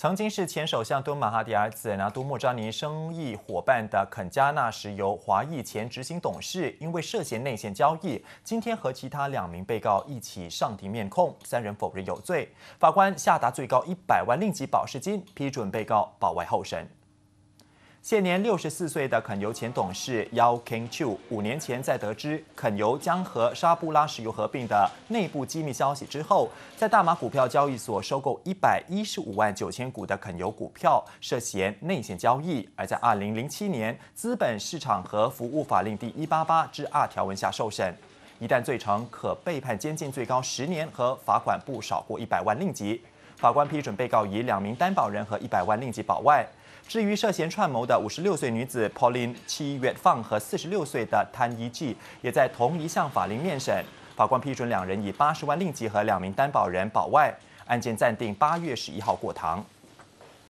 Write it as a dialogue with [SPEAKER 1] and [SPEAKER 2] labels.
[SPEAKER 1] 曾经是前首相敦马哈迪儿子拿督莫扎尼生意伙伴的肯加纳石油华裔前执行董事，因为涉嫌内线交易，今天和其他两名被告一起上庭面控，三人否认有罪。法官下达最高一百万令吉保释金，批准被告保外候审。现年六十四岁的肯油前董事 Yeo k i n g c h o 五年前在得知肯油将和沙布拉石油合并的内部机密消息之后，在大马股票交易所收购一百一十五万九千股的肯油股票，涉嫌内线交易，而在二零零七年资本市场和服务法令第一八八之二条文下受审。一旦罪成，可被判监禁最高十年和罚款不少过一百万令吉。法官批准被告以两名担保人和一百万令吉保外。至于涉嫌串谋的五十六岁女子 Pauline 七月放和四十六岁的 Tan Yi Ji，也在同一项法庭面审。法官批准两人以八十万令吉和两名担保人保外，案件暂定八月十一号过堂。